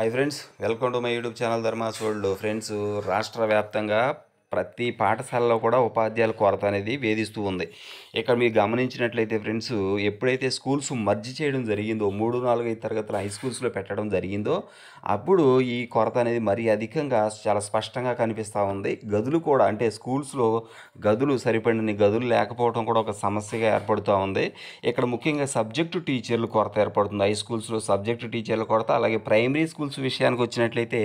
hi friends welcome to my YouTube channel Dharma's world friends రాష్ట్ర వ్యాప్తంగా ప్రతి పాఠశాలలో కూడా ఉపాధ్యాయుల కొరత అనేది వేధిస్తూ ఉంది ఇక్కడ మీరు గమనించినట్లయితే ఫ్రెండ్స్ ఎప్పుడైతే స్కూల్స్ మర్జీ చేయడం జరిగిందో మూడు నాలుగైదు తరగతుల హై స్కూల్స్లో పెట్టడం జరిగిందో అప్పుడు ఈ కొరత అనేది మరీ అధికంగా చాలా స్పష్టంగా కనిపిస్తూ ఉంది గదులు కూడా అంటే స్కూల్స్లో గదులు సరిపడిన గదులు లేకపోవడం కూడా ఒక సమస్యగా ఏర్పడుతూ ఉంది ఇక్కడ ముఖ్యంగా సబ్జెక్టు టీచర్లు కొరత ఏర్పడుతుంది హై స్కూల్స్లో సబ్జెక్టు టీచర్ల కొరత అలాగే ప్రైమరీ స్కూల్స్ విషయానికి వచ్చినట్లయితే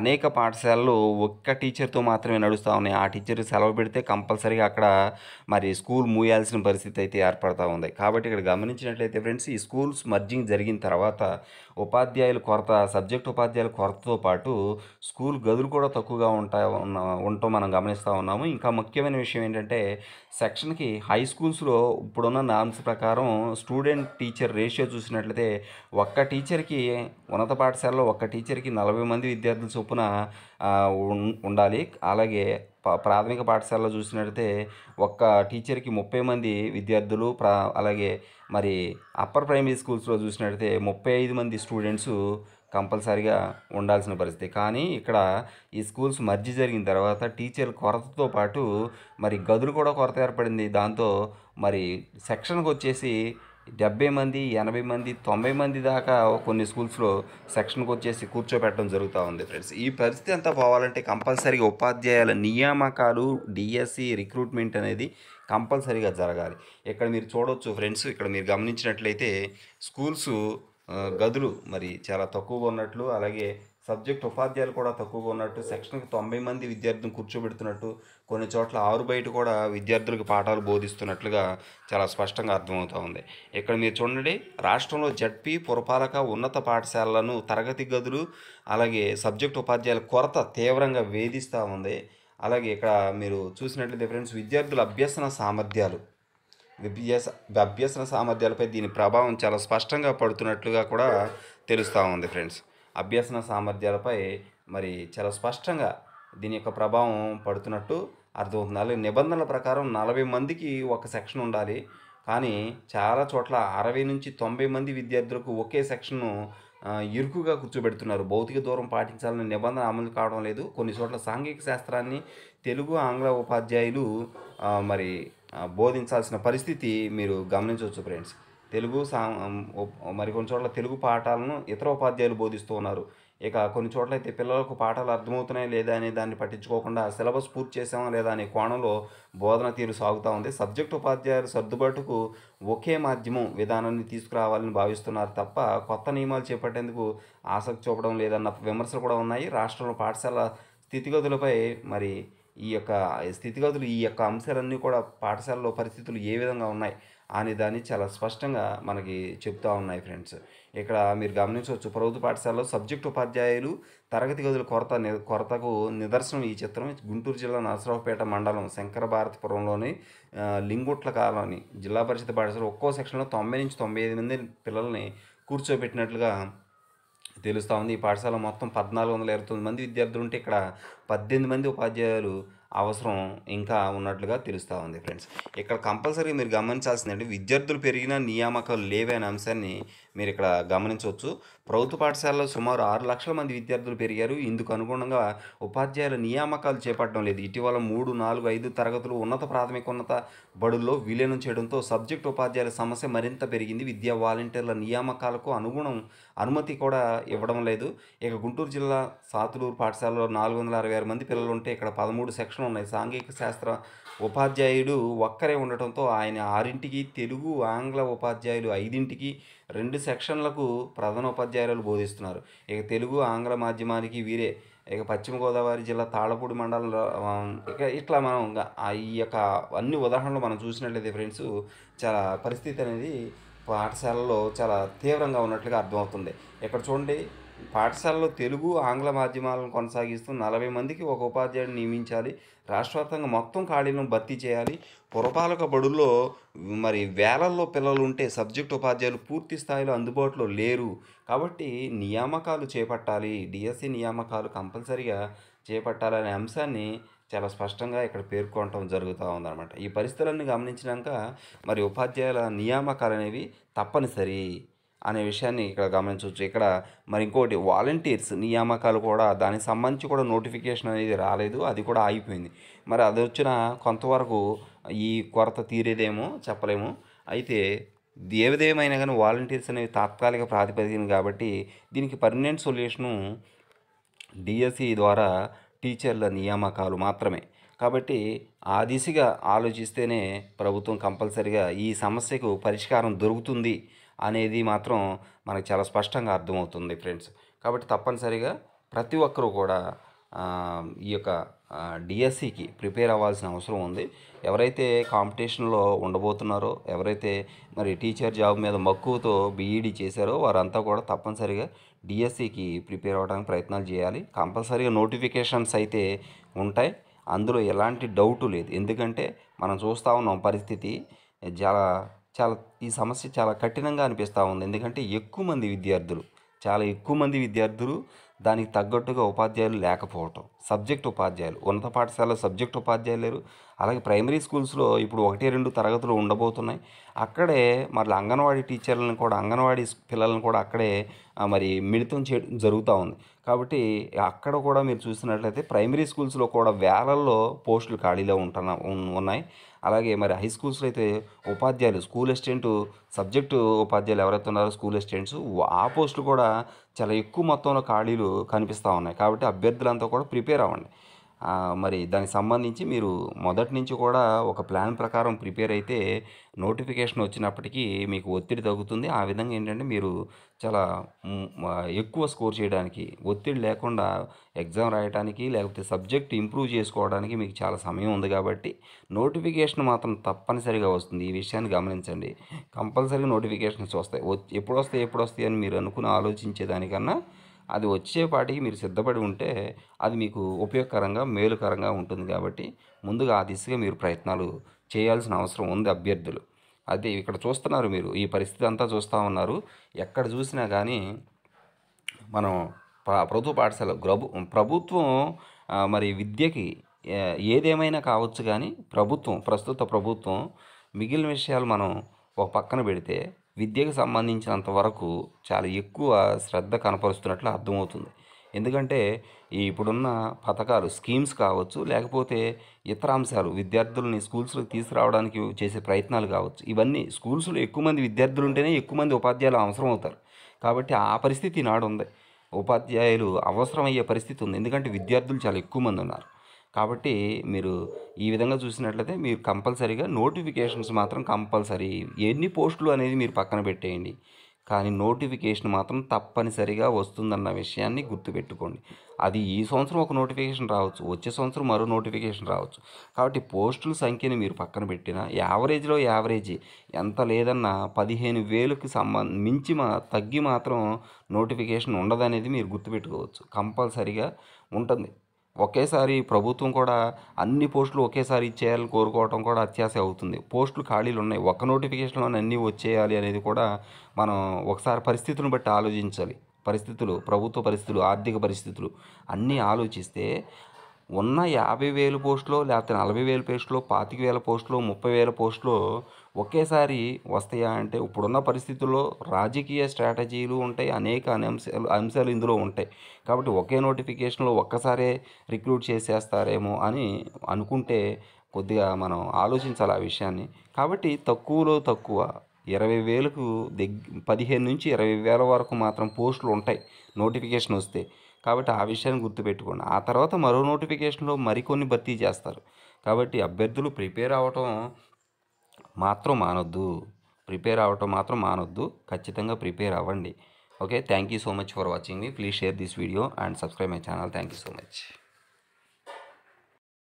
అనేక పాఠశాలలు ఒక్క టీచర్తో మాత్రమే నడుస్తూ ఉన్నాయి ఉన్నాయి ఆ టీచర్ సెలవు పెడితే కంపల్సరీగా అక్కడ మరి స్కూల్ మూయాల్సిన పరిస్థితి అయితే ఏర్పడుతూ ఉంది కాబట్టి ఇక్కడ గమనించినట్లయితే ఫ్రెండ్స్ ఈ స్కూల్స్ మర్జింగ్ జరిగిన తర్వాత ఉపాధ్యాయుల కొరత సబ్జెక్ట్ ఉపాధ్యాయుల కొరతతో పాటు స్కూల్ గదులు కూడా తక్కువగా ఉంటా ఉన్న మనం గమనిస్తూ ఉన్నాము ఇంకా ముఖ్యమైన విషయం ఏంటంటే సెక్షన్కి హై స్కూల్స్లో ఇప్పుడున్న నార్మ్స్ ప్రకారం స్టూడెంట్ టీచర్ రేషియో చూసినట్లయితే ఒక్క టీచర్కి ఉన్నత పాఠశాలలో ఒక్క టీచర్కి నలభై మంది విద్యార్థుల చొప్పున ఉండాలి అలాగే ప్రాథమిక పాఠశాలలో చూసినట్లయితే ఒక్క టీచర్కి ముప్పై మంది విద్యార్థులు ప్రా అలాగే మరి అప్పర్ ప్రైమరీ స్కూల్స్లో చూసినట్లయితే ముప్పై ఐదు మంది స్టూడెంట్స్ కంపల్సరిగా ఉండాల్సిన పరిస్థితి కానీ ఇక్కడ ఈ స్కూల్స్ మర్జి జరిగిన తర్వాత టీచర్ల కొరతతో పాటు మరి గదులు కూడా కొరత ఏర్పడింది దాంతో మరి సెక్షన్కి వచ్చేసి డెబ్బై మంది ఎనభై మంది తొంభై మంది దాకా కొన్ని స్కూల్స్లో సెక్షన్కి వచ్చేసి కూర్చోబెట్టడం జరుగుతూ ఉంది ఫ్రెండ్స్ ఈ పరిస్థితి అంతా పోవాలంటే కంపల్సరీగా ఉపాధ్యాయుల నియామకాలు డిఎస్సి రిక్రూట్మెంట్ అనేది కంపల్సరీగా జరగాలి ఇక్కడ మీరు చూడవచ్చు ఫ్రెండ్స్ ఇక్కడ మీరు గమనించినట్లయితే స్కూల్స్ గదులు మరి చాలా తక్కువగా ఉన్నట్లు అలాగే సబ్జెక్ట్ ఉపాధ్యాయులు కూడా తక్కువగా ఉన్నట్టు సెక్షన్కి తొంభై మంది విద్యార్థులను కూర్చోబెడుతున్నట్టు కొన్ని చోట్ల ఆరు బయట కూడా విద్యార్థులకు పాఠాలు బోధిస్తున్నట్లుగా చాలా స్పష్టంగా అర్థమవుతూ ఉంది ఇక్కడ మీరు చూడండి రాష్ట్రంలో జడ్పీ పురపాలక ఉన్నత పాఠశాలలను తరగతి గదులు అలాగే సబ్జెక్ట్ ఉపాధ్యాయుల కొరత తీవ్రంగా వేధిస్తూ ఉంది అలాగే ఇక్కడ మీరు చూసినట్లయితే ఫ్రెండ్స్ విద్యార్థుల అభ్యసన సామర్థ్యాలు విభ్యాస అభ్యసన సామర్థ్యాలపై దీని ప్రభావం చాలా స్పష్టంగా పడుతున్నట్లుగా కూడా తెలుస్తూ ఉంది ఫ్రెండ్స్ అభ్యసన సామర్థ్యాలపై మరి చాలా స్పష్టంగా దీని యొక్క ప్రభావం పడుతున్నట్టు అర్థమవుతుంది అలాగే నిబంధనల ప్రకారం నలభై మందికి ఒక సెక్షన్ ఉండాలి కానీ చాలా చోట్ల అరవై నుంచి తొంభై మంది విద్యార్థులకు ఒకే సెక్షన్ను ఇరుకుగా కూర్చోబెడుతున్నారు భౌతిక దూరం పాటించాలని నిబంధన అమలు కావడం లేదు కొన్ని చోట్ల సాంఘిక శాస్త్రాన్ని తెలుగు ఆంగ్ల ఉపాధ్యాయులు మరి బోధించాల్సిన పరిస్థితి మీరు గమనించవచ్చు ఫ్రెండ్స్ తెలుగు సా మరి కొన్ని చోట్ల తెలుగు పాఠాలను ఇతర ఉపాధ్యాయులు బోధిస్తూ ఉన్నారు ఇక కొన్ని చోట్ల అయితే పిల్లలకు పాఠాలు అర్థమవుతున్నాయి లేదా అనే దాన్ని పట్టించుకోకుండా సిలబస్ పూర్తి చేసామా లేదా అనే కోణంలో బోధన తీరు సాగుతూ ఉంది సబ్జెక్ట్ ఉపాధ్యాయులు సర్దుబాటుకు ఒకే మాధ్యమం విధానాన్ని తీసుకురావాలని భావిస్తున్నారు తప్ప కొత్త నియమాలు చేపట్టేందుకు ఆసక్తి చూపడం లేదన్న విమర్శలు కూడా ఉన్నాయి రాష్ట్రంలో పాఠశాల స్థితిగతులపై మరి ఈ యొక్క స్థితిగతులు ఈ యొక్క అంశాలన్నీ కూడా పాఠశాలలో పరిస్థితులు ఏ విధంగా ఉన్నాయి అని దాన్ని చాలా స్పష్టంగా మనకి చెప్తూ ఉన్నాయి ఫ్రెండ్స్ ఇక్కడ మీరు గమనించవచ్చు ప్రభుత్వ పాఠశాలలో సబ్జెక్టు ఉపాధ్యాయులు తరగతి గదుల కొరత కొరతకు నిదర్శనం ఈ చిత్రం గుంటూరు జిల్లా నరసరావుపేట మండలం శంకర భారతిపురంలోని లింగుట్ల కాలనీ జిల్లా పరిషత్ పాఠశాల ఒక్కో సెక్షన్లో తొంభై నుంచి తొంభై ఐదు మంది పిల్లల్ని కూర్చోబెట్టినట్లుగా తెలుస్తూ ఉంది ఈ పాఠశాల మొత్తం పద్నాలుగు వందల ఇరవై తొమ్మిది మంది విద్యార్థులు ఉంటే ఇక్కడ పద్దెనిమిది మంది ఉపాధ్యాయులు అవసరం ఇంకా ఉన్నట్లుగా తెలుస్తూ ఉంది ఫ్రెండ్స్ ఇక్కడ కంపల్సరీ మీరు గమనించాల్సిందంటే విద్యార్థులు పెరిగిన నియామకాలు లేవే అనే అంశాన్ని మీరు ఇక్కడ గమనించవచ్చు ప్రభుత్వ పాఠశాలలో సుమారు ఆరు లక్షల మంది విద్యార్థులు పెరిగారు ఇందుకు అనుగుణంగా ఉపాధ్యాయుల నియామకాలు చేపట్టడం లేదు ఇటీవల మూడు నాలుగు ఐదు తరగతులు ఉన్నత ప్రాథమికోన్నత బడుల్లో విలీనం చేయడంతో సబ్జెక్టు ఉపాధ్యాయుల సమస్య మరింత పెరిగింది విద్యా వాలంటీర్ల నియామకాలకు అనుగుణం అనుమతి కూడా ఇవ్వడం లేదు ఇక గుంటూరు జిల్లా సాతులూరు పాఠశాలలో నాలుగు వందల అరవై ఆరు మంది పిల్లలు ఉంటే ఇక్కడ పదమూడు సెక్షన్లు ఉన్నాయి సాంఘిక శాస్త్ర ఉపాధ్యాయుడు ఒక్కరే ఉండటంతో ఆయన ఆరింటికి తెలుగు ఆంగ్ల ఉపాధ్యాయులు ఐదింటికి రెండు సెక్షన్లకు ప్రధానోపాధ్యాయులు ఉపాధ్యాయులు బోధిస్తున్నారు ఇక తెలుగు ఆంగ్ల మాధ్యమానికి వీరే ఇక పశ్చిమ గోదావరి జిల్లా తాళపూడి మండలంలో ఇక ఇట్లా మనం ఈ యొక్క అన్ని ఉదాహరణలు మనం చూసినట్లయితే ఫ్రెండ్స్ చాలా పరిస్థితి అనేది పాఠశాలలో చాలా తీవ్రంగా ఉన్నట్లుగా అర్థమవుతుంది ఇక్కడ చూడండి పాఠశాలలో తెలుగు ఆంగ్ల మాధ్యమాలను కొనసాగిస్తూ నలభై మందికి ఒక ఉపాధ్యాయుడు నియమించాలి రాష్ట్రవ్యాప్తంగా మొత్తం ఖాళీలను భర్తీ చేయాలి పురపాలక బడుల్లో మరి వేలల్లో పిల్లలు ఉంటే సబ్జెక్ట్ ఉపాధ్యాయులు పూర్తి స్థాయిలో అందుబాటులో లేరు కాబట్టి నియామకాలు చేపట్టాలి డిఎస్సి నియామకాలు కంపల్సరిగా చేపట్టాలనే అంశాన్ని చాలా స్పష్టంగా ఇక్కడ పేర్కొనటం జరుగుతూ ఉందన్నమాట ఈ పరిస్థితులన్నీ గమనించినాక మరి ఉపాధ్యాయుల నియామకాలు అనేవి తప్పనిసరి అనే విషయాన్ని ఇక్కడ గమనించవచ్చు ఇక్కడ మరి ఇంకోటి వాలంటీర్స్ నియామకాలు కూడా దానికి సంబంధించి కూడా నోటిఫికేషన్ అనేది రాలేదు అది కూడా ఆగిపోయింది మరి అది వచ్చిన కొంతవరకు ఈ కొరత తీరేదేమో చెప్పలేము అయితే ఏదేమైనా కానీ వాలంటీర్స్ అనేవి తాత్కాలిక ప్రాతిపదికన కాబట్టి దీనికి పర్మనెంట్ సొల్యూషను డిఎస్సి ద్వారా టీచర్ల నియామకాలు మాత్రమే కాబట్టి ఆ దిశగా ఆలోచిస్తేనే ప్రభుత్వం కంపల్సరిగా ఈ సమస్యకు పరిష్కారం దొరుకుతుంది అనేది మాత్రం మనకు చాలా స్పష్టంగా అర్థమవుతుంది ఫ్రెండ్స్ కాబట్టి తప్పనిసరిగా ప్రతి ఒక్కరూ కూడా ఈ యొక్క డిఎస్సికి ప్రిపేర్ అవ్వాల్సిన అవసరం ఉంది ఎవరైతే కాంపిటీషన్లో ఉండబోతున్నారో ఎవరైతే మరి టీచర్ జాబ్ మీద మక్కువతో బీఈడి e చేశారో వారంతా కూడా తప్పనిసరిగా డిఎస్సికి ప్రిపేర్ అవ్వడానికి ప్రయత్నాలు చేయాలి కంపల్సరీగా నోటిఫికేషన్స్ అయితే ఉంటాయి అందులో ఎలాంటి డౌటు లేదు ఎందుకంటే మనం చూస్తూ ఉన్నాం పరిస్థితి చాలా చాలా ఈ సమస్య చాలా కఠినంగా అనిపిస్తూ ఉంది ఎందుకంటే ఎక్కువ మంది విద్యార్థులు చాలా ఎక్కువ మంది విద్యార్థులు దానికి తగ్గట్టుగా ఉపాధ్యాయులు లేకపోవటం సబ్జెక్ట్ ఉపాధ్యాయులు ఉన్నత పాఠశాల సబ్జెక్ట్ ఉపాధ్యాయులు లేరు అలాగే ప్రైమరీ స్కూల్స్లో ఇప్పుడు ఒకటి రెండు తరగతులు ఉండబోతున్నాయి అక్కడే మరి అంగన్వాడీ టీచర్లను కూడా అంగన్వాడీ పిల్లలను కూడా అక్కడే మరి మిళితం చేయడం జరుగుతూ ఉంది కాబట్టి అక్కడ కూడా మీరు చూసినట్లయితే ప్రైమరీ స్కూల్స్లో కూడా వేలల్లో పోస్టులు ఖాళీలో ఉంటున్నా ఉన్నాయి అలాగే మరి హై స్కూల్స్లో అయితే ఉపాధ్యాయులు స్కూల్ అసిస్టెంట్ సబ్జెక్టు ఉపాధ్యాయులు ఎవరైతే ఉన్నారో స్కూల్ అసిస్టెంట్స్ ఆ పోస్టులు కూడా చాలా ఎక్కువ మొత్తంలో ఖాళీలు కనిపిస్తూ ఉన్నాయి కాబట్టి అభ్యర్థులంతా కూడా ప్రిపేర్ రావండి మరి దానికి సంబంధించి మీరు మొదటి నుంచి కూడా ఒక ప్లాన్ ప్రకారం ప్రిపేర్ అయితే నోటిఫికేషన్ వచ్చినప్పటికీ మీకు ఒత్తిడి తగ్గుతుంది ఆ విధంగా ఏంటంటే మీరు చాలా ఎక్కువ స్కోర్ చేయడానికి ఒత్తిడి లేకుండా ఎగ్జామ్ రాయడానికి లేకపోతే సబ్జెక్ట్ ఇంప్రూవ్ చేసుకోవడానికి మీకు చాలా సమయం ఉంది కాబట్టి నోటిఫికేషన్ మాత్రం తప్పనిసరిగా వస్తుంది ఈ విషయాన్ని గమనించండి కంపల్సరీ నోటిఫికేషన్స్ వస్తాయి ఎప్పుడు వస్తాయి ఎప్పుడు వస్తాయి అని మీరు అనుకుని ఆలోచించేదానికన్నా అది వచ్చేపాటికి మీరు సిద్ధపడి ఉంటే అది మీకు ఉపయోగకరంగా మేలుకరంగా ఉంటుంది కాబట్టి ముందుగా ఆ దిశగా మీరు ప్రయత్నాలు చేయాల్సిన అవసరం ఉంది అభ్యర్థులు అదే ఇక్కడ చూస్తున్నారు మీరు ఈ పరిస్థితి అంతా చూస్తూ ఉన్నారు ఎక్కడ చూసినా కానీ మనం ప్రభుత్వ పాఠశాల ప్రభు ప్రభుత్వం మరి విద్యకి ఏదేమైనా కావచ్చు కానీ ప్రభుత్వం ప్రస్తుత ప్రభుత్వం మిగిలిన విషయాలు మనం ఒక పక్కన పెడితే విద్యకు సంబంధించినంత వరకు చాలా ఎక్కువ శ్రద్ధ కనపరుస్తున్నట్లు అర్థమవుతుంది ఎందుకంటే ఇప్పుడున్న పథకాలు స్కీమ్స్ కావచ్చు లేకపోతే ఇతర అంశాలు విద్యార్థులని స్కూల్స్లోకి తీసుకురావడానికి చేసే ప్రయత్నాలు కావచ్చు ఇవన్నీ స్కూల్స్లో ఎక్కువ మంది విద్యార్థులు ఉంటేనే ఎక్కువ మంది ఉపాధ్యాయులు అవసరం అవుతారు కాబట్టి ఆ పరిస్థితి నాడు ఉంది ఉపాధ్యాయులు అవసరమయ్యే పరిస్థితి ఉంది ఎందుకంటే విద్యార్థులు చాలా ఎక్కువ మంది ఉన్నారు కాబట్టి మీరు ఈ విధంగా చూసినట్లయితే మీరు కంపల్సరీగా నోటిఫికేషన్స్ మాత్రం కంపల్సరీ ఎన్ని పోస్టులు అనేది మీరు పక్కన పెట్టేయండి కానీ నోటిఫికేషన్ మాత్రం తప్పనిసరిగా వస్తుందన్న విషయాన్ని గుర్తుపెట్టుకోండి అది ఈ సంవత్సరం ఒక నోటిఫికేషన్ రావచ్చు వచ్చే సంవత్సరం మరో నోటిఫికేషన్ రావచ్చు కాబట్టి పోస్టుల సంఖ్యని మీరు పక్కన పెట్టిన యావరేజ్లో యావరేజ్ ఎంత లేదన్నా పదిహేను వేలకు సంబంధ మించి మా తగ్గి మాత్రం నోటిఫికేషన్ ఉండదనేది మీరు గుర్తుపెట్టుకోవచ్చు కంపల్సరిగా ఉంటుంది ఒకేసారి ప్రభుత్వం కూడా అన్ని పోస్టులు ఒకేసారి ఇచ్చేయాలని కోరుకోవడం కూడా అత్యాశ అవుతుంది పోస్టులు ఖాళీలు ఉన్నాయి ఒక్క నోటిఫికేషన్లోనే అన్నీ వచ్చేయాలి అనేది కూడా మనం ఒకసారి పరిస్థితులను బట్టి ఆలోచించాలి పరిస్థితులు ప్రభుత్వ పరిస్థితులు ఆర్థిక పరిస్థితులు అన్నీ ఆలోచిస్తే ఉన్న యాభై వేలు పోస్టులో లేకపోతే నలభై వేలు పోస్టులో పాతిక వేల పోస్టులో ముప్పై వేల పోస్టులో ఒకేసారి వస్తాయా అంటే ఇప్పుడున్న పరిస్థితుల్లో రాజకీయ స్ట్రాటజీలు ఉంటాయి అనేక అంశాలు అంశాలు ఇందులో ఉంటాయి కాబట్టి ఒకే నోటిఫికేషన్లో ఒక్కసారే రిక్రూట్ చేసేస్తారేమో అని అనుకుంటే కొద్దిగా మనం ఆలోచించాలి ఆ విషయాన్ని కాబట్టి తక్కువలో తక్కువ ఇరవై వేలకు దగ్గ పదిహేను నుంచి ఇరవై వేల వరకు మాత్రం పోస్టులు ఉంటాయి నోటిఫికేషన్ వస్తే కాబట్టి ఆ విషయాన్ని గుర్తుపెట్టుకోండి ఆ తర్వాత మరో నోటిఫికేషన్లో మరికొన్ని భర్తీ చేస్తారు కాబట్టి అభ్యర్థులు ప్రిపేర్ అవటం మాత్రం మానొద్దు ప్రిపేర్ అవటం మాత్రం మానొద్దు ఖచ్చితంగా ప్రిపేర్ అవ్వండి okay thank you so much for watching మీ please share this video and subscribe my channel thank you so much